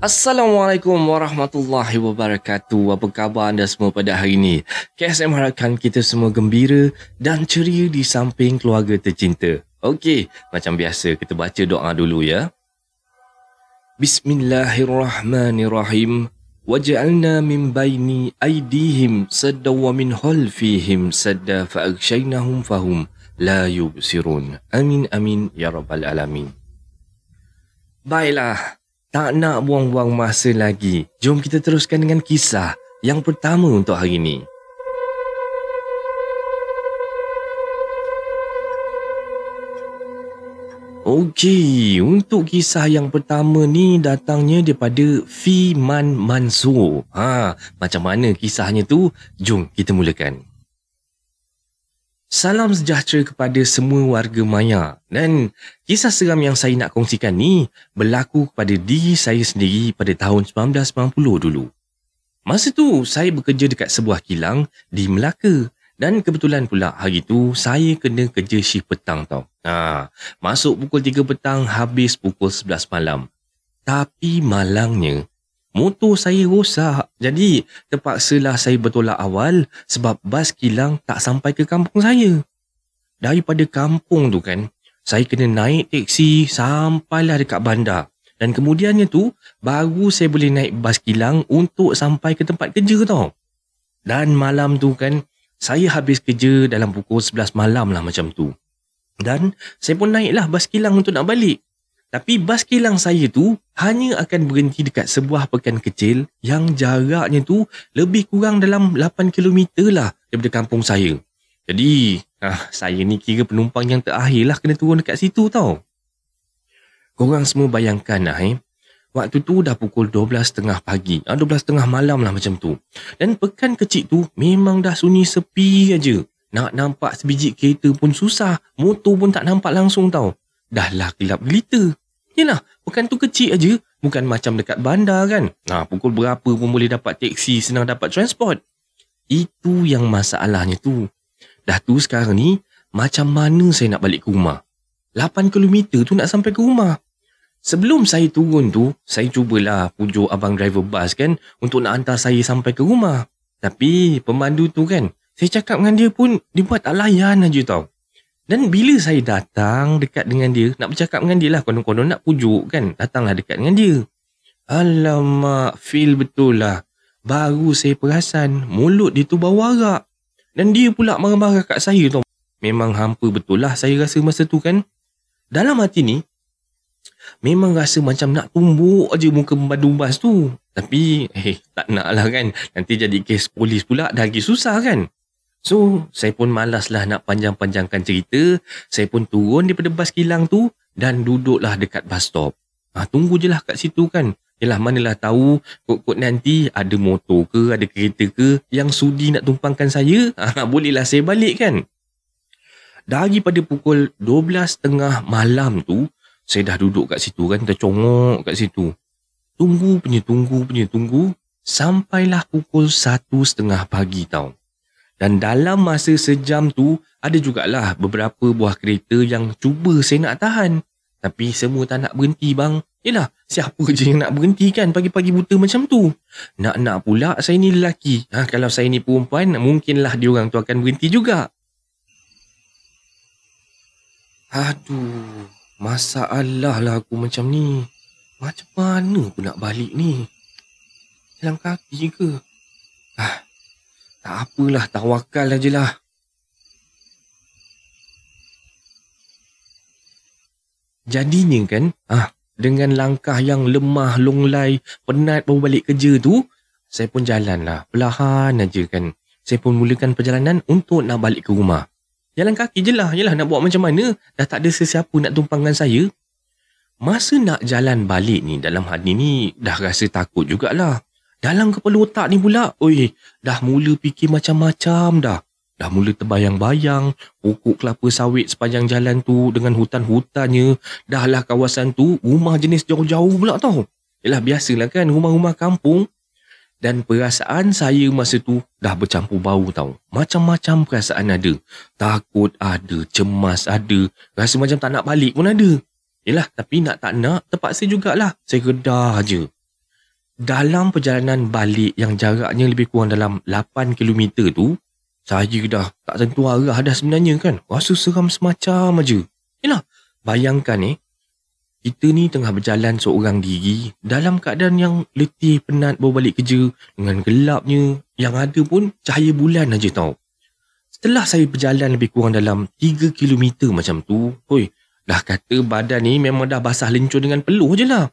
Assalamualaikum warahmatullahi wabarakatuh. Apa khabar anda semua pada hari ini? KSM harapkan kita semua gembira dan ceria di samping keluarga tercinta. Okey, macam biasa kita baca doa dulu ya. Bismillahirrahmanirrahim. Waj'alna min baini aydihim sadda wa min holfihim sadda fa'akshaynahum fahum la yubsirun. Amin amin ya rabbal alamin. Baiklah, tak nak buang-buang masa lagi. Jom kita teruskan dengan kisah yang pertama untuk hari ini. Okey, untuk kisah yang pertama ni datangnya daripada Fi Man Mansur. Ha, macam mana kisahnya tu? Jom kita mulakan. Salam sejahtera kepada semua warga maya dan kisah seram yang saya nak kongsikan ni berlaku kepada diri saya sendiri pada tahun 1990 dulu. Masa tu saya bekerja dekat sebuah kilang di Melaka dan kebetulan pula hari tu saya kena kerja shift petang tau. Ha, masuk pukul 3 petang habis pukul 11 malam. Tapi malangnya Motor saya rosak. Jadi, terpaksalah saya bertolak awal sebab bas kilang tak sampai ke kampung saya. Daripada kampung tu kan, saya kena naik teksi sampailah dekat bandar. Dan kemudiannya tu, baru saya boleh naik bas kilang untuk sampai ke tempat kerja tau. Dan malam tu kan, saya habis kerja dalam pukul 11 malam lah macam tu. Dan saya pun naiklah bas kilang untuk nak balik. Tapi bas kilang saya tu hanya akan berhenti dekat sebuah pekan kecil yang jaraknya tu lebih kurang dalam 8km lah daripada kampung saya. Jadi, ah, saya ni kira penumpang yang terakhir lah kena turun dekat situ tau. Korang semua bayangkan lah eh. Waktu tu dah pukul 12.30 pagi. 12.30 ah, malam lah macam tu. Dan pekan kecil tu memang dah sunyi sepi aja. Nak nampak sebiji kereta pun susah. Motor pun tak nampak langsung tau dah lah gelap gelita. Yelah, pekan tu kecil aja. Bukan macam dekat bandar kan. Nah, pukul berapa pun boleh dapat teksi, senang dapat transport. Itu yang masalahnya tu. Dah tu sekarang ni, macam mana saya nak balik ke rumah? 8km tu nak sampai ke rumah. Sebelum saya turun tu, saya cubalah pujuk abang driver bus kan untuk nak hantar saya sampai ke rumah. Tapi pemandu tu kan, saya cakap dengan dia pun, dia buat tak layan aja tau. Dan bila saya datang dekat dengan dia, nak bercakap dengan dia lah, konon-konon nak pujuk kan, datanglah dekat dengan dia. Alamak, feel betul lah. Baru saya perasan, mulut dia tu bau arak. Dan dia pula marah-marah kat saya tu. Memang hampa betul lah saya rasa masa tu kan. Dalam hati ni, memang rasa macam nak tumbuk aje muka membadumbas tu. Tapi, eh, tak nak lah kan. Nanti jadi kes polis pula, dah lagi susah kan. So, saya pun malaslah nak panjang-panjangkan cerita. Saya pun turun daripada bas kilang tu dan duduklah dekat bus stop. Ha, tunggu je lah kat situ kan. Yalah manalah tahu kot-kot nanti ada motor ke, ada kereta ke yang sudi nak tumpangkan saya. Ha, bolehlah saya balik kan. pada pukul 12.30 malam tu, saya dah duduk kat situ kan, tercongok kat situ. Tunggu punya tunggu punya tunggu, sampailah pukul 1.30 pagi tau. Dan dalam masa sejam tu, ada jugalah beberapa buah kereta yang cuba saya nak tahan. Tapi semua tak nak berhenti bang. Yelah, siapa je yang nak berhenti kan pagi-pagi buta macam tu? Nak-nak pula saya ni lelaki. Ha, kalau saya ni perempuan, mungkinlah diorang tu akan berhenti juga. Aduh, masalah lah aku macam ni. Macam mana aku nak balik ni? Jalan kaki ke? Ah, tak apalah, tawakal aje lah. Jadinya kan, ah, dengan langkah yang lemah, longlai, penat baru balik kerja tu, saya pun jalan lah. Perlahan aja kan. Saya pun mulakan perjalanan untuk nak balik ke rumah. Jalan kaki je lah, je lah nak buat macam mana. Dah tak ada sesiapa nak tumpang dengan saya. Masa nak jalan balik ni dalam hati ni dah rasa takut jugalah. Dalam kepala otak ni pula, oi, dah mula fikir macam-macam dah. Dah mula terbayang-bayang pokok kelapa sawit sepanjang jalan tu dengan hutan-hutannya. Dahlah kawasan tu rumah jenis jauh-jauh pula tau. Yalah biasalah kan rumah-rumah kampung. Dan perasaan saya masa tu dah bercampur bau tau. Macam-macam perasaan ada. Takut ada, cemas ada. Rasa macam tak nak balik pun ada. Yalah, tapi nak tak nak terpaksa jugalah. Saya kedah je dalam perjalanan balik yang jaraknya lebih kurang dalam 8 km tu, saya dah tak tentu arah dah sebenarnya kan. Rasa seram semacam aja. Yalah, bayangkan ni, eh, kita ni tengah berjalan seorang diri dalam keadaan yang letih penat bawa balik kerja dengan gelapnya yang ada pun cahaya bulan aje tau. Setelah saya berjalan lebih kurang dalam 3 km macam tu, hoi, dah kata badan ni memang dah basah lencur dengan peluh je lah.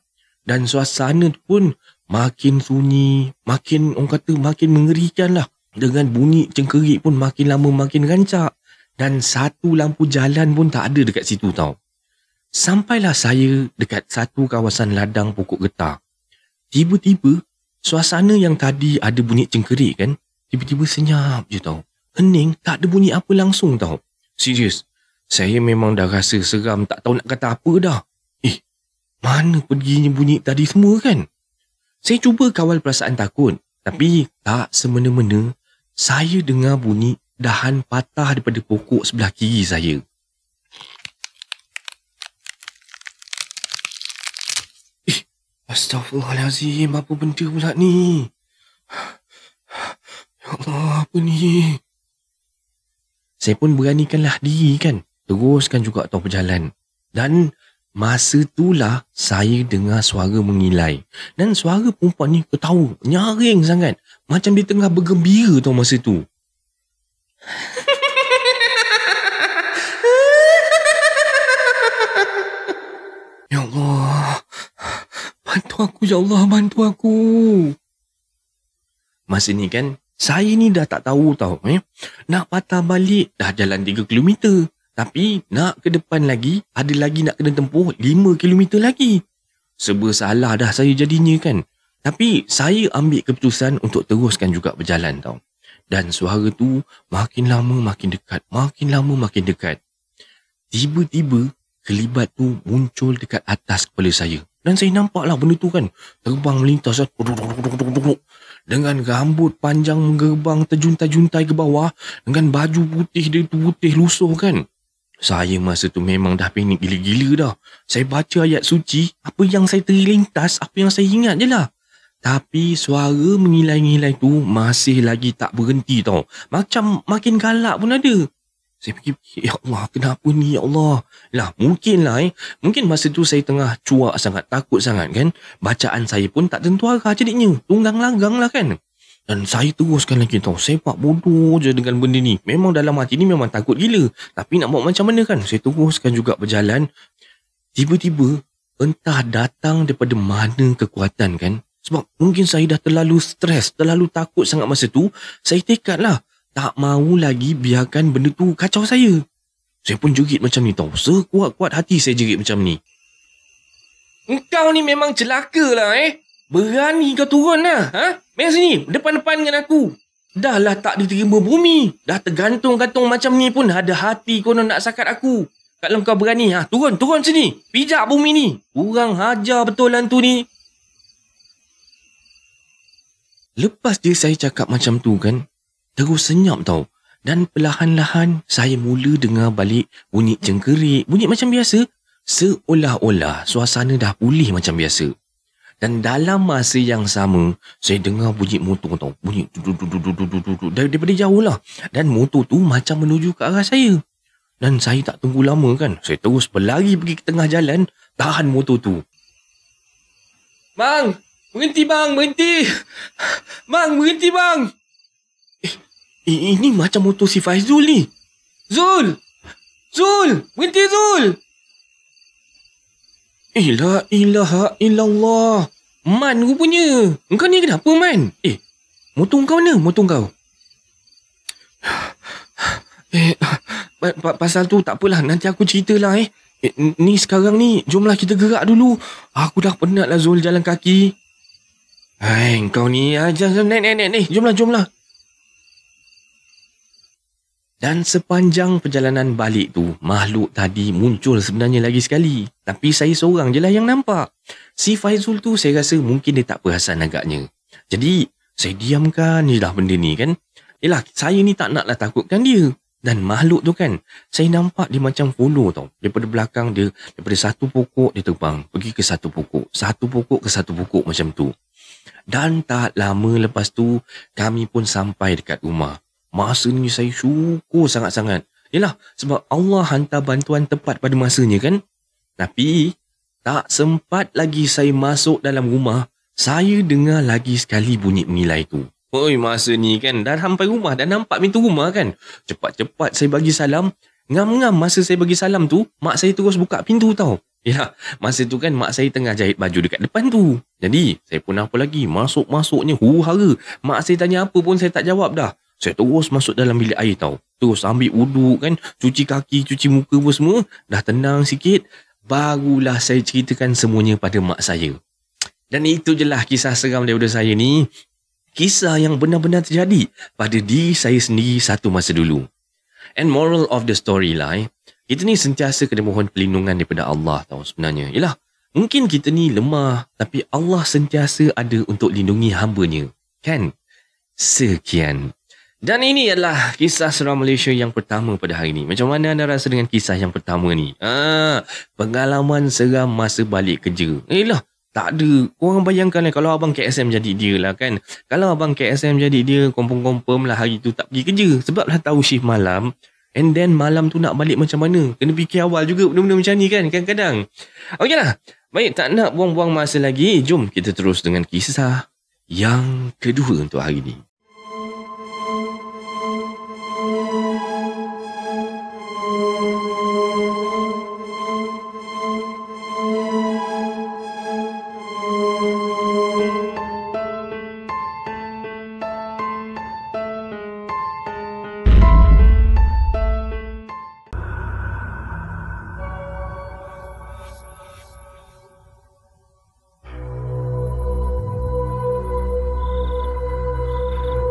Dan suasana tu pun makin sunyi, makin orang kata makin mengerikan lah. Dengan bunyi cengkerik pun makin lama makin rancak. Dan satu lampu jalan pun tak ada dekat situ tau. Sampailah saya dekat satu kawasan ladang pokok getah. Tiba-tiba, suasana yang tadi ada bunyi cengkerik kan, tiba-tiba senyap je tau. Hening, tak ada bunyi apa langsung tau. Serius, saya memang dah rasa seram tak tahu nak kata apa dah. Eh, mana perginya bunyi tadi semua kan? Saya cuba kawal perasaan takut, tapi tak semena-mena saya dengar bunyi dahan patah daripada pokok sebelah kiri saya. Eh, astagfirullahalazim, apa benda pula ni? Ya Allah, apa ni? Saya pun beranikanlah diri kan, teruskan juga tahu perjalanan. Dan Masa itulah saya dengar suara mengilai. Dan suara perempuan ni ketawa. Nyaring sangat. Macam dia tengah bergembira tau masa itu. ya Allah. Bantu aku ya Allah. Bantu aku. Masa ni kan. Saya ni dah tak tahu tau. Eh? Nak patah balik. Dah jalan 3km. Tapi nak ke depan lagi, ada lagi nak kena tempuh 5km lagi. Sebab salah dah saya jadinya kan. Tapi saya ambil keputusan untuk teruskan juga berjalan tau. Dan suara tu makin lama makin dekat, makin lama makin dekat. Tiba-tiba, kelibat tu muncul dekat atas kepala saya. Dan saya nampaklah benda tu kan terbang melintas lah. dengan rambut panjang menggerbang terjuntai-juntai ke bawah dengan baju putih dia tu putih lusuh kan. Saya masa tu memang dah panik gila-gila dah. Saya baca ayat suci, apa yang saya terlintas, apa yang saya ingat je lah. Tapi suara mengilai-ngilai tu masih lagi tak berhenti tau. Macam makin galak pun ada. Saya fikir, ya Allah, kenapa ni ya Allah? Lah, mungkin lah eh. Mungkin masa tu saya tengah cuak sangat, takut sangat kan. Bacaan saya pun tak tentu arah jadinya. Tunggang-langgang lah kan. Dan saya teruskan lagi tau. Sepak bodoh je dengan benda ni. Memang dalam hati ni memang takut gila. Tapi nak buat macam mana kan? Saya teruskan juga berjalan. Tiba-tiba, entah datang daripada mana kekuatan kan? Sebab mungkin saya dah terlalu stres, terlalu takut sangat masa tu. Saya tekad lah. Tak mau lagi biarkan benda tu kacau saya. Saya pun jerit macam ni tau. Sekuat-kuat hati saya jerit macam ni. Engkau ni memang celaka lah eh. Berani kau turun lah. Ha? Main sini. Depan-depan dengan aku. dah lah tak diterima bumi. Dah tergantung-gantung macam ni pun ada hati kau nak sakat aku. Kalau kau berani, ha? turun, turun sini. Pijak bumi ni. Kurang hajar betul tu ni. Lepas dia saya cakap macam tu kan, terus senyap tau. Dan perlahan-lahan saya mula dengar balik bunyi jengkerik, bunyi macam biasa. Seolah-olah suasana dah pulih macam biasa. Dan dalam masa yang sama, saya dengar bunyi motor tau. Bunyi duduk-duduk-duduk-duduk dari, daripada jauh lah. Dan motor tu macam menuju ke arah saya. Dan saya tak tunggu lama kan. Saya terus berlari pergi ke tengah jalan, tahan motor tu. Bang! Berhenti bang! Berhenti! Bang! Berhenti bang! Eh, ini macam motor si Faizul ni. Zul! Zul! Berhenti Zul! Zul! Ila ilaha illallah. Man rupanya. Engkau ni kenapa Man? Eh, motong kau mana motong kau? Eh, pa- pasal tu tak apalah. Nanti aku ceritalah eh. eh. Ni sekarang ni, jomlah kita gerak dulu. Aku dah penatlah Zul jalan kaki. Hai, kau ni. Ah, jangan, jangan, ni, ni, ni. Jomlah, jomlah. Dan sepanjang perjalanan balik tu, makhluk tadi muncul sebenarnya lagi sekali. Tapi saya seorang je lah yang nampak. Si Faizul tu saya rasa mungkin dia tak perasan agaknya. Jadi, saya diamkan je lah benda ni kan. Yelah, saya ni tak naklah takutkan dia. Dan makhluk tu kan, saya nampak dia macam follow tau. Daripada belakang dia, daripada satu pokok dia terbang. Pergi ke satu pokok. Satu pokok ke satu pokok macam tu. Dan tak lama lepas tu, kami pun sampai dekat rumah. Masa ni saya syukur sangat-sangat. Yalah, sebab Allah hantar bantuan tepat pada masanya kan? Tapi, tak sempat lagi saya masuk dalam rumah, saya dengar lagi sekali bunyi mengilai tu. Oi, masa ni kan, dah sampai rumah, dah nampak pintu rumah kan? Cepat-cepat saya bagi salam, ngam-ngam masa saya bagi salam tu, mak saya terus buka pintu tau. Ya masa tu kan mak saya tengah jahit baju dekat depan tu. Jadi, saya pun apa lagi, masuk-masuknya, huru-hara. Mak saya tanya apa pun saya tak jawab dah. Saya terus masuk dalam bilik air tau. Terus ambil uduk kan. Cuci kaki, cuci muka pun semua. Dah tenang sikit. Barulah saya ceritakan semuanya pada mak saya. Dan itu je lah kisah seram daripada saya ni. Kisah yang benar-benar terjadi pada diri saya sendiri satu masa dulu. And moral of the story lah eh. Kita ni sentiasa kena mohon perlindungan daripada Allah tau sebenarnya. Yelah, mungkin kita ni lemah tapi Allah sentiasa ada untuk lindungi hambanya. Kan? Sekian. Dan ini adalah kisah seram Malaysia yang pertama pada hari ini. Macam mana anda rasa dengan kisah yang pertama ni? Ah, pengalaman seram masa balik kerja. Eh lah, tak ada. Korang bayangkan lah kalau abang KSM jadi dia lah kan. Kalau abang KSM jadi dia, confirm-confirm lah hari tu tak pergi kerja. Sebab lah tahu shift malam. And then malam tu nak balik macam mana? Kena fikir awal juga benda-benda macam ni kan? Kadang-kadang. Okey lah. Baik, tak nak buang-buang masa lagi. Jom kita terus dengan kisah yang kedua untuk hari ini.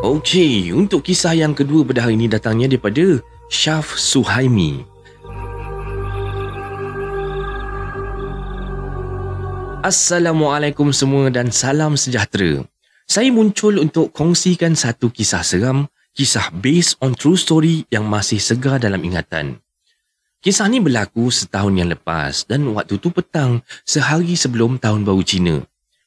Okey, untuk kisah yang kedua pada hari ini datangnya daripada Syaf Suhaimi. Assalamualaikum semua dan salam sejahtera. Saya muncul untuk kongsikan satu kisah seram, kisah based on true story yang masih segar dalam ingatan. Kisah ini berlaku setahun yang lepas dan waktu tu petang sehari sebelum tahun baru Cina,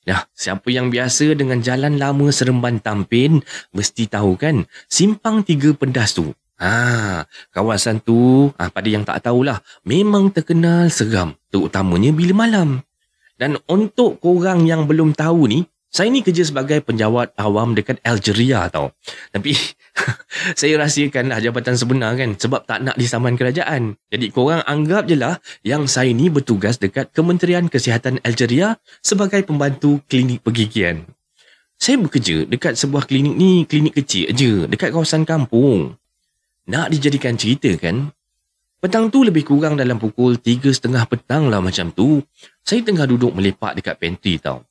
Nah, ya, siapa yang biasa dengan jalan lama Seremban Tampin mesti tahu kan simpang tiga pedas tu. Ha, kawasan tu ha, pada yang tak tahulah memang terkenal seram terutamanya bila malam. Dan untuk korang yang belum tahu ni, saya ni kerja sebagai penjawat awam dekat Algeria tau. Tapi saya rahsiakan lah jabatan sebenar kan sebab tak nak disaman kerajaan. Jadi korang anggap je lah yang saya ni bertugas dekat Kementerian Kesihatan Algeria sebagai pembantu klinik pergigian. Saya bekerja dekat sebuah klinik ni, klinik kecil je dekat kawasan kampung. Nak dijadikan cerita kan? Petang tu lebih kurang dalam pukul 3.30 petang lah macam tu. Saya tengah duduk melepak dekat pantry tau.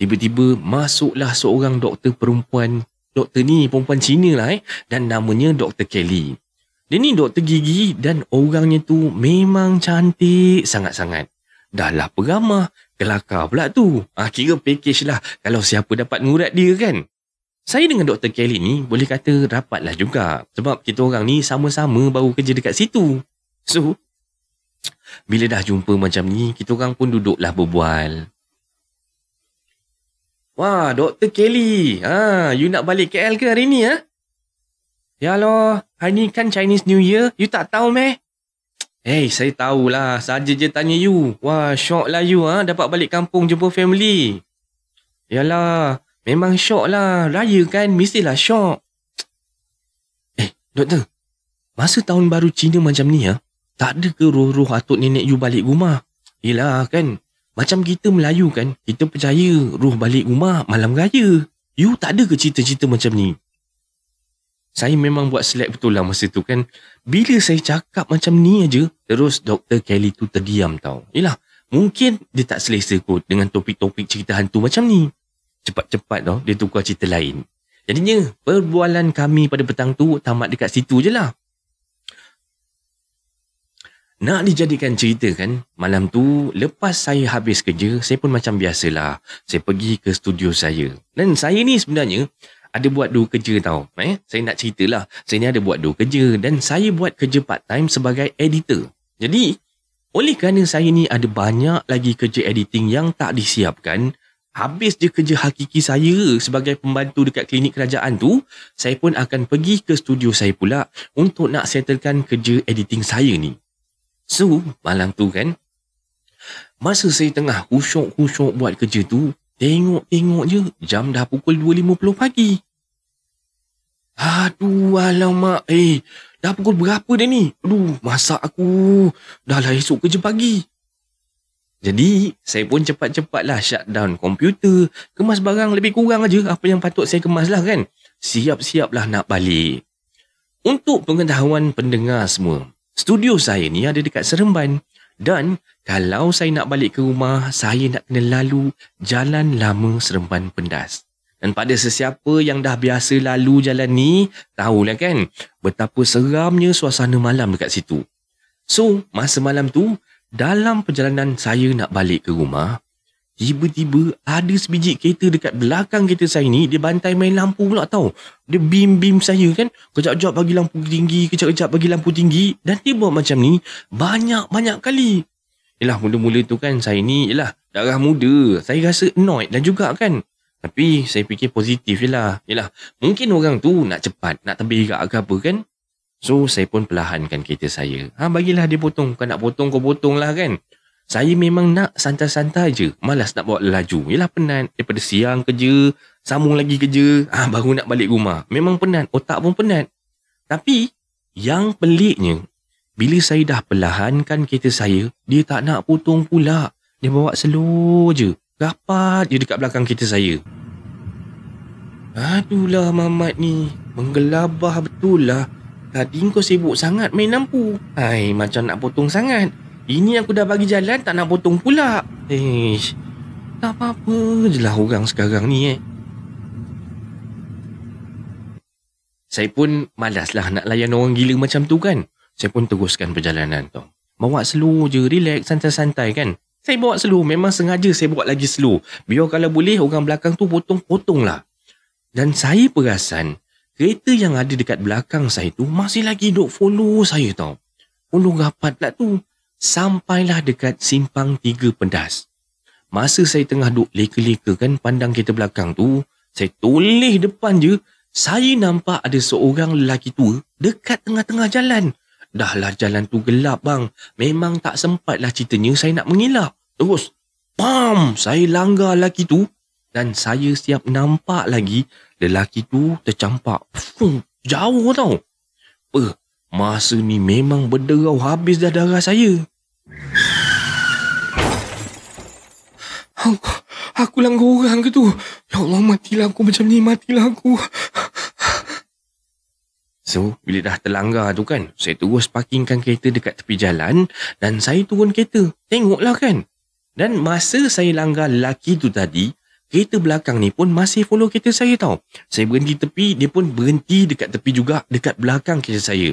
Tiba-tiba masuklah seorang doktor perempuan. Doktor ni perempuan Cina lah eh. Dan namanya Dr. Kelly. Dia ni doktor gigi dan orangnya tu memang cantik sangat-sangat. Dahlah peramah, kelakar pula tu. Ha, kira package lah kalau siapa dapat ngurat dia kan. Saya dengan Dr. Kelly ni boleh kata rapatlah juga. Sebab kita orang ni sama-sama baru kerja dekat situ. So, bila dah jumpa macam ni, kita orang pun duduklah berbual. Wah, Dr. Kelly. Ha, you nak balik KL ke hari ni, ha? Ya Allah, hari ni kan Chinese New Year. You tak tahu, meh? Hey, eh, saya tahulah. Saja je tanya you. Wah, syok lah you, ha? Dapat balik kampung jumpa family. Yalah, memang syok lah. Raya kan, mestilah syok. Eh, doktor. Masa tahun baru Cina macam ni, ha? Tak ada ke roh-roh atuk nenek you balik rumah? Yalah, kan? Macam kita Melayu kan, kita percaya roh balik rumah malam raya. You tak ada ke cerita-cerita macam ni? Saya memang buat selek betul lah masa tu kan. Bila saya cakap macam ni aja, terus Dr. Kelly tu terdiam tau. Yelah, mungkin dia tak selesa kot dengan topik-topik cerita hantu macam ni. Cepat-cepat tau, dia tukar cerita lain. Jadinya, perbualan kami pada petang tu tamat dekat situ je lah. Nak dijadikan cerita kan, malam tu lepas saya habis kerja, saya pun macam biasalah. Saya pergi ke studio saya. Dan saya ni sebenarnya ada buat dua kerja tau. Eh? Saya nak ceritalah. Saya ni ada buat dua kerja dan saya buat kerja part time sebagai editor. Jadi, oleh kerana saya ni ada banyak lagi kerja editing yang tak disiapkan, habis je kerja hakiki saya sebagai pembantu dekat klinik kerajaan tu, saya pun akan pergi ke studio saya pula untuk nak settlekan kerja editing saya ni. So, malam tu kan, masa saya tengah khusyuk-khusyuk buat kerja tu, tengok-tengok je, jam dah pukul 2.50 pagi. Aduh, alamak. Eh, dah pukul berapa dah ni? Aduh, masak aku. Dah lah esok kerja pagi. Jadi, saya pun cepat-cepatlah shutdown komputer. Kemas barang lebih kurang aja apa yang patut saya kemas lah kan. Siap-siaplah nak balik. Untuk pengetahuan pendengar semua, studio saya ni ada dekat Seremban dan kalau saya nak balik ke rumah, saya nak kena lalu jalan lama Seremban Pendas. Dan pada sesiapa yang dah biasa lalu jalan ni, tahulah kan betapa seramnya suasana malam dekat situ. So, masa malam tu, dalam perjalanan saya nak balik ke rumah, Tiba-tiba ada sebiji kereta dekat belakang kereta saya ni Dia bantai main lampu pula tau Dia bim-bim saya kan Kejap-kejap bagi lampu tinggi Kejap-kejap bagi lampu tinggi Dan dia buat macam ni Banyak-banyak kali Yelah mula-mula tu kan saya ni Yelah darah muda Saya rasa annoyed dan juga kan Tapi saya fikir positif je lah Yelah mungkin orang tu nak cepat Nak terbirak ke apa kan So saya pun perlahankan kereta saya Ha bagilah dia potong Kau nak potong kau potong lah kan saya memang nak santai-santai je. Malas nak bawa laju. Yelah penat. Daripada siang kerja, sambung lagi kerja, ah ha, baru nak balik rumah. Memang penat. Otak pun penat. Tapi, yang peliknya, bila saya dah perlahankan kereta saya, dia tak nak potong pula. Dia bawa slow je. Rapat je dekat belakang kereta saya. Adulah mamat ni. Menggelabah betul lah. Tadi kau sibuk sangat main lampu. Hai, macam nak potong sangat. Ini aku dah bagi jalan tak nak potong pula. Eh, tak apa-apa je lah orang sekarang ni eh. Saya pun malaslah nak layan orang gila macam tu kan. Saya pun teruskan perjalanan tu. Bawa slow je, relax, santai-santai kan. Saya bawa slow, memang sengaja saya bawa lagi slow. Biar kalau boleh orang belakang tu potong-potong lah. Dan saya perasan, kereta yang ada dekat belakang saya tu masih lagi duk follow saya tau. Follow rapat lah tu. Sampailah dekat simpang tiga pedas. Masa saya tengah duk leka-leka kan pandang kereta belakang tu, saya toleh depan je, saya nampak ada seorang lelaki tua dekat tengah-tengah jalan. Dahlah jalan tu gelap bang. Memang tak sempatlah ceritanya saya nak mengilap. Terus, pam, saya langgar lelaki tu dan saya siap nampak lagi lelaki tu tercampak. Fuh, jauh tau. Uh, Masa ni memang berderau habis dah darah saya. Aku, aku langgar orang ke tu? Ya Allah, matilah aku macam ni, matilah aku. So, bila dah terlanggar tu kan, saya terus parkingkan kereta dekat tepi jalan dan saya turun kereta. Tengoklah kan. Dan masa saya langgar lelaki tu tadi, kereta belakang ni pun masih follow kereta saya tau. Saya berhenti tepi, dia pun berhenti dekat tepi juga, dekat belakang kereta saya.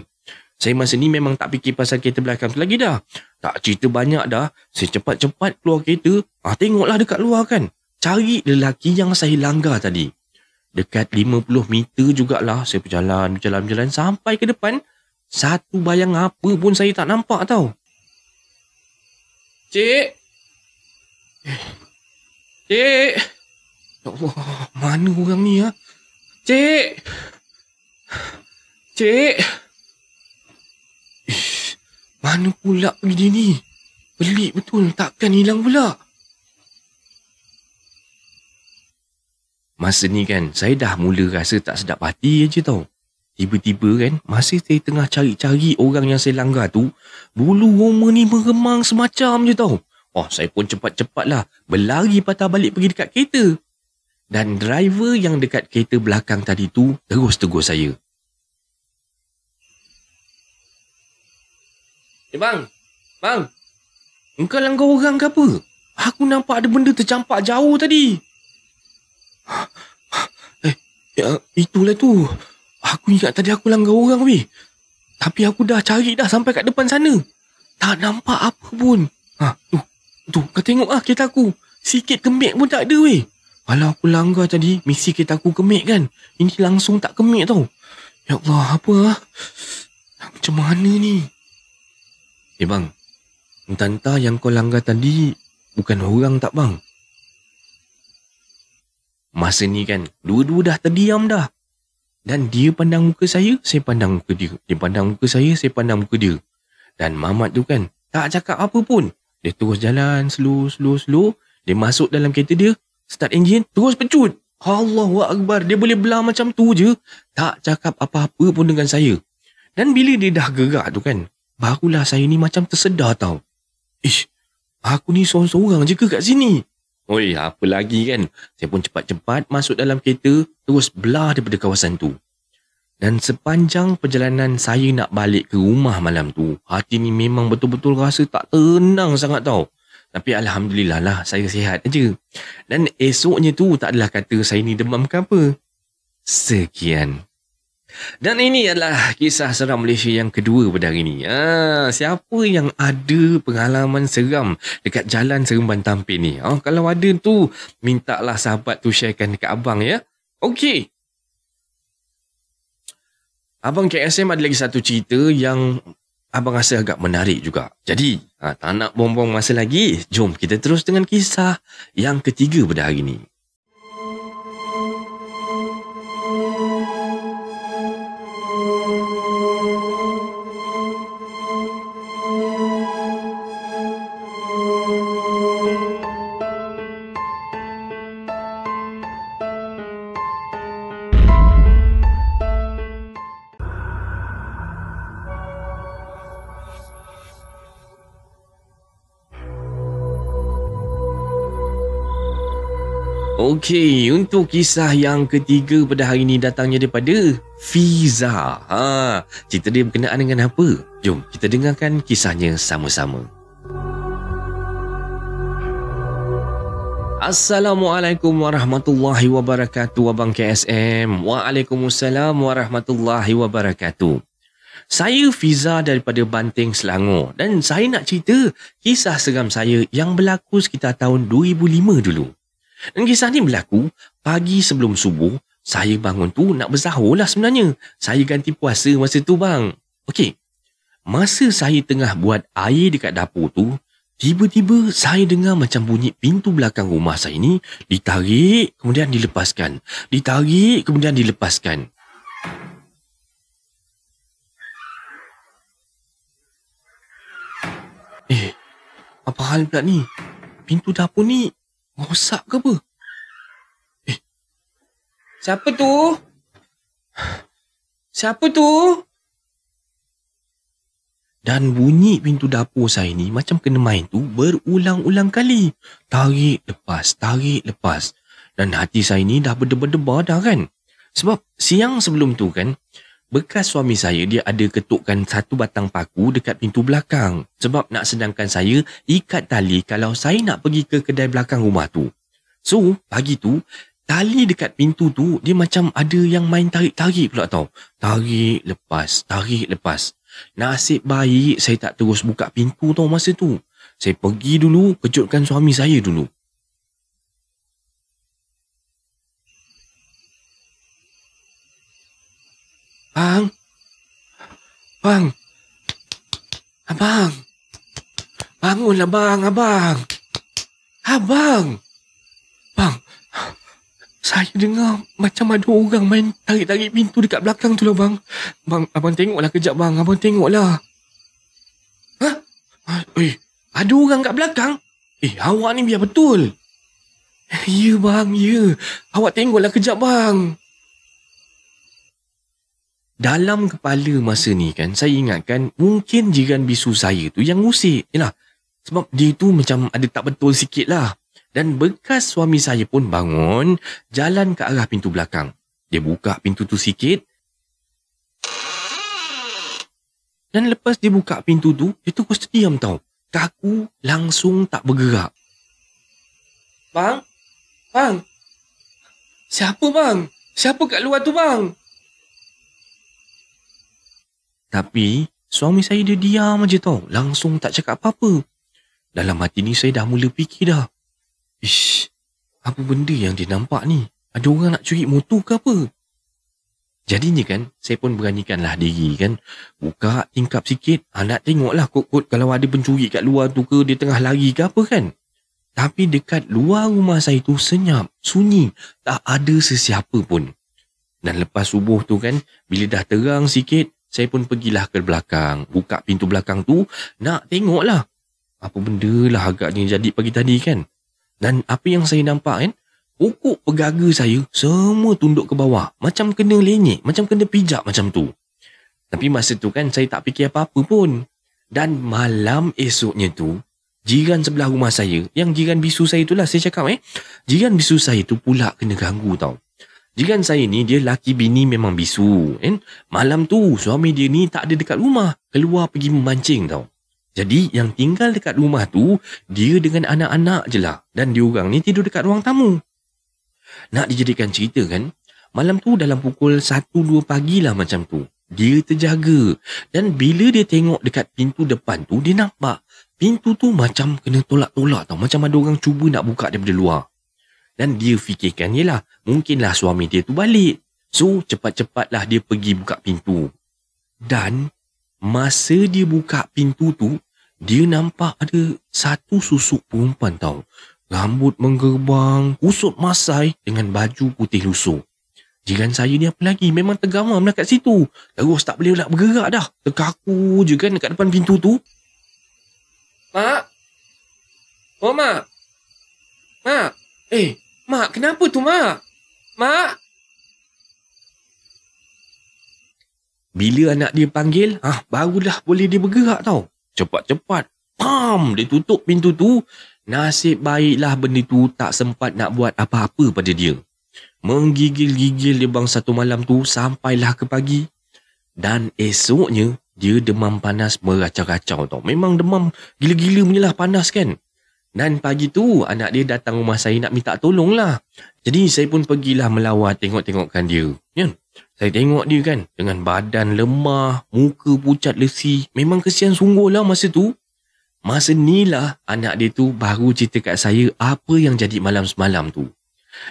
Saya masa ni memang tak fikir pasal kereta belakang tu lagi dah. Tak cerita banyak dah. Saya cepat-cepat keluar kereta. Ah, tengoklah dekat luar kan. Cari lelaki yang saya langgar tadi. Dekat 50 meter jugalah saya berjalan, berjalan, berjalan. Sampai ke depan, satu bayang apa pun saya tak nampak tau. Cik! Cik! oh Allah, mana orang ni ha? Cik! Cik! Cik! Mana pula pergi dia ni? Pelik betul, takkan hilang pula. Masa ni kan, saya dah mula rasa tak sedap hati je tau. Tiba-tiba kan, masa saya tengah cari-cari orang yang saya langgar tu, bulu roma ni meremang semacam je tau. Oh, saya pun cepat-cepat lah berlari patah balik pergi dekat kereta. Dan driver yang dekat kereta belakang tadi tu terus tegur saya. Eh bang, bang. Engkau langgar orang ke apa? Aku nampak ada benda tercampak jauh tadi. Eh, ya, itulah tu. Aku ingat tadi aku langgar orang weh. Tapi aku dah cari dah sampai kat depan sana. Tak nampak apa pun. Ha, tu. Tu, kau tengok ah kereta aku. Sikit kemik pun tak ada weh. Kalau aku langgar tadi, misi kereta aku kemik kan. Ini langsung tak kemik tau. Ya Allah, apa ah? Macam mana ni? Eh hey, bang, entah-entah yang kau langgar tadi bukan orang tak bang? Masa ni kan, dua-dua dah terdiam dah. Dan dia pandang muka saya, saya pandang muka dia. Dia pandang muka saya, saya pandang muka dia. Dan mamat tu kan, tak cakap apa pun. Dia terus jalan slow, slow, slow. Dia masuk dalam kereta dia, start enjin, terus pecut. Allahu Akbar, dia boleh belah macam tu je. Tak cakap apa-apa pun dengan saya. Dan bila dia dah gerak tu kan, barulah saya ni macam tersedar tau. Ish, aku ni seorang-seorang je ke kat sini? Oi, apa lagi kan? Saya pun cepat-cepat masuk dalam kereta, terus belah daripada kawasan tu. Dan sepanjang perjalanan saya nak balik ke rumah malam tu, hati ni memang betul-betul rasa tak tenang sangat tau. Tapi Alhamdulillah lah, saya sihat aja. Dan esoknya tu tak adalah kata saya ni demam ke apa. Sekian. Dan ini adalah kisah seram Malaysia yang kedua pada hari ini. Ha, siapa yang ada pengalaman seram dekat jalan Seremban Tampin ni? Ha, kalau ada tu, mintalah sahabat tu sharekan dekat abang ya. Okey. Abang KSM ada lagi satu cerita yang abang rasa agak menarik juga. Jadi, ha, tak nak bom-bom masa lagi. Jom kita terus dengan kisah yang ketiga pada hari ini. Okey, untuk kisah yang ketiga pada hari ini datangnya daripada Fiza. Ha, cerita dia berkenaan dengan apa? Jom kita dengarkan kisahnya sama-sama. Assalamualaikum warahmatullahi wabarakatuh Abang KSM Waalaikumsalam warahmatullahi wabarakatuh Saya Fiza daripada Banting, Selangor Dan saya nak cerita kisah seram saya yang berlaku sekitar tahun 2005 dulu dan kisah ni berlaku pagi sebelum subuh, saya bangun tu nak berzahur lah sebenarnya. Saya ganti puasa masa tu bang. Okey, masa saya tengah buat air dekat dapur tu, tiba-tiba saya dengar macam bunyi pintu belakang rumah saya ni ditarik kemudian dilepaskan. Ditarik kemudian dilepaskan. Eh, apa hal pula ni? Pintu dapur ni Rosak ke apa? Eh. Siapa tu? Siapa tu? Dan bunyi pintu dapur saya ni macam kena main tu berulang-ulang kali. Tarik lepas, tarik lepas. Dan hati saya ni dah berdebar-debar dah kan. Sebab siang sebelum tu kan, Bekas suami saya dia ada ketukkan satu batang paku dekat pintu belakang sebab nak sedangkan saya ikat tali kalau saya nak pergi ke kedai belakang rumah tu. So, pagi tu, tali dekat pintu tu dia macam ada yang main tarik-tarik pula tau. Tarik, lepas, tarik, lepas. Nasib baik saya tak terus buka pintu tau masa tu. Saya pergi dulu kejutkan suami saya dulu. Bang. Bang. Abang. Bangunlah bang, abang. Abang. Bang. Saya dengar macam ada orang main tarik-tarik pintu dekat belakang tu lah bang. Bang, abang tengoklah kejap bang. Abang tengoklah. Ha? Eh, ada orang kat belakang? Eh, awak ni biar betul. Ya bang, ya. Awak tengoklah kejap bang dalam kepala masa ni kan, saya ingatkan mungkin jiran bisu saya tu yang usik. Yalah, sebab dia tu macam ada tak betul sikit lah. Dan bekas suami saya pun bangun, jalan ke arah pintu belakang. Dia buka pintu tu sikit. Dan lepas dia buka pintu tu, dia tu kos terdiam tau. Kaku langsung tak bergerak. Bang? Bang? Siapa bang? Siapa kat luar tu bang? Tapi suami saya dia diam aja tau. Langsung tak cakap apa-apa. Dalam hati ni saya dah mula fikir dah. Ish, apa benda yang dia nampak ni? Ada orang nak curi motor ke apa? Jadinya kan, saya pun beranikanlah diri kan. Buka tingkap sikit, ha, nak lah kot-kot kalau ada pencuri kat luar tu ke, dia tengah lari ke apa kan. Tapi dekat luar rumah saya tu senyap, sunyi, tak ada sesiapa pun. Dan lepas subuh tu kan, bila dah terang sikit, saya pun pergilah ke belakang. Buka pintu belakang tu, nak tengoklah. Apa benda lah agaknya jadi pagi tadi kan. Dan apa yang saya nampak kan, pokok pegaga saya semua tunduk ke bawah. Macam kena lenyek, macam kena pijak macam tu. Tapi masa tu kan, saya tak fikir apa-apa pun. Dan malam esoknya tu, jiran sebelah rumah saya, yang jiran bisu saya itulah saya cakap eh, jiran bisu saya tu pula kena ganggu tau. Jiran saya ni dia laki bini memang bisu. Kan? Malam tu suami dia ni tak ada dekat rumah. Keluar pergi memancing tau. Jadi yang tinggal dekat rumah tu dia dengan anak-anak je lah. Dan dia orang ni tidur dekat ruang tamu. Nak dijadikan cerita kan? Malam tu dalam pukul 1-2 pagi lah macam tu. Dia terjaga. Dan bila dia tengok dekat pintu depan tu dia nampak. Pintu tu macam kena tolak-tolak tau. Macam ada orang cuba nak buka daripada luar. Dan dia fikirkan lah, mungkinlah suami dia tu balik. So cepat-cepatlah dia pergi buka pintu. Dan masa dia buka pintu tu, dia nampak ada satu susuk perempuan tau. Rambut menggerbang, kusut masai dengan baju putih lusuh. Jiran saya ni apa lagi? Memang tergamam lah kat situ. Terus tak boleh nak bergerak dah. Terkaku je kan dekat depan pintu tu. Mak? Oh, Mak? Mak? Eh, Mak, kenapa tu, Mak? Mak? Bila anak dia panggil, ah ha, barulah boleh dia bergerak tau. Cepat-cepat. Pam! Dia tutup pintu tu. Nasib baiklah benda tu tak sempat nak buat apa-apa pada dia. Menggigil-gigil dia bang satu malam tu sampailah ke pagi. Dan esoknya, dia demam panas meracau-racau tau. Memang demam gila-gila punya lah panas kan. Dan pagi tu anak dia datang rumah saya nak minta tolong lah. Jadi saya pun pergilah melawat tengok-tengokkan dia. Ya? Saya tengok dia kan dengan badan lemah, muka pucat lesi. Memang kesian sungguh lah masa tu. Masa ni lah anak dia tu baru cerita kat saya apa yang jadi malam semalam tu.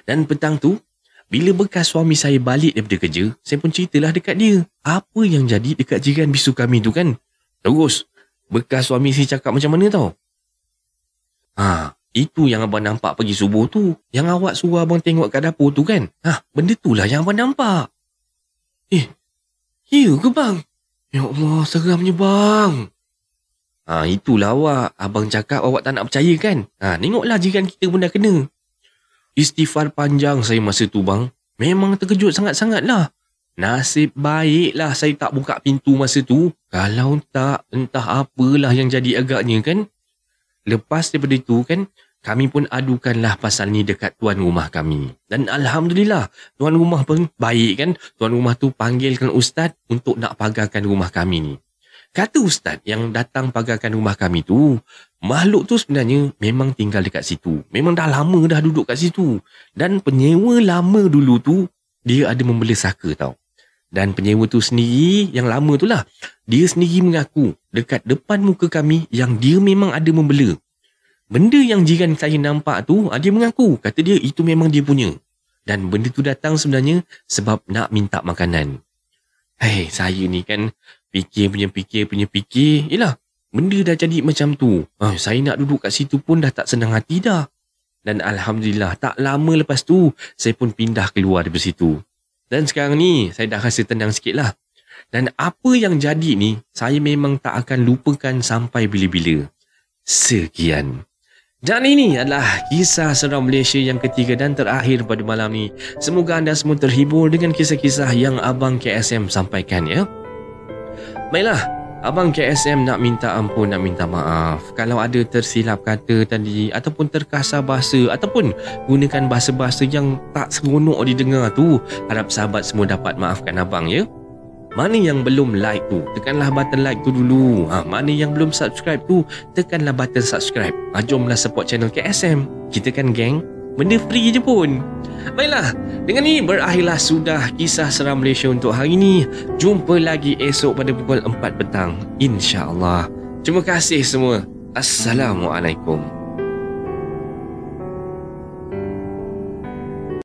Dan petang tu, bila bekas suami saya balik daripada kerja, saya pun ceritalah dekat dia apa yang jadi dekat jiran bisu kami tu kan. Terus, bekas suami saya cakap macam mana tau. Ha, itu yang abang nampak pagi subuh tu. Yang awak suruh abang tengok kat dapur tu kan? Ha, benda tu lah yang abang nampak. Eh, hiu ya ke bang? Ya Allah, seramnya bang. Ha, itulah awak. Abang cakap awak tak nak percaya kan? Ha, tengoklah jiran kita pun dah kena. Istighfar panjang saya masa tu bang. Memang terkejut sangat-sangat lah. Nasib baiklah saya tak buka pintu masa tu. Kalau tak, entah apalah yang jadi agaknya kan? Lepas daripada itu kan, kami pun adukanlah pasal ni dekat tuan rumah kami. Dan Alhamdulillah, tuan rumah pun baik kan. Tuan rumah tu panggilkan ustaz untuk nak pagarkan rumah kami ni. Kata ustaz yang datang pagarkan rumah kami tu, makhluk tu sebenarnya memang tinggal dekat situ. Memang dah lama dah duduk kat situ. Dan penyewa lama dulu tu, dia ada membeli saka tau dan penyewa tu sendiri yang lama tu lah dia sendiri mengaku dekat depan muka kami yang dia memang ada membela benda yang jiran saya nampak tu ah, dia mengaku kata dia itu memang dia punya dan benda tu datang sebenarnya sebab nak minta makanan hei eh, saya ni kan fikir punya fikir punya fikir yelah benda dah jadi macam tu ha, saya nak duduk kat situ pun dah tak senang hati dah dan Alhamdulillah, tak lama lepas tu, saya pun pindah keluar dari situ. Dan sekarang ni saya dah rasa tenang sikit lah. Dan apa yang jadi ni saya memang tak akan lupakan sampai bila-bila. Sekian. Dan ini adalah kisah seram Malaysia yang ketiga dan terakhir pada malam ni. Semoga anda semua terhibur dengan kisah-kisah yang Abang KSM sampaikan ya. Baiklah, Abang KSM nak minta ampun, nak minta maaf. Kalau ada tersilap kata tadi ataupun terkasar bahasa ataupun gunakan bahasa-bahasa yang tak seronok didengar tu, harap sahabat semua dapat maafkan abang ya. Mana yang belum like tu, tekanlah button like tu dulu. Ha, mana yang belum subscribe tu, tekanlah button subscribe. Ha, jomlah support channel KSM. Kita kan geng. Benda free je pun Baiklah, dengan ini berakhirlah sudah kisah seram Malaysia untuk hari ini. Jumpa lagi esok pada pukul 4 petang. InsyaAllah. Terima kasih semua. Assalamualaikum.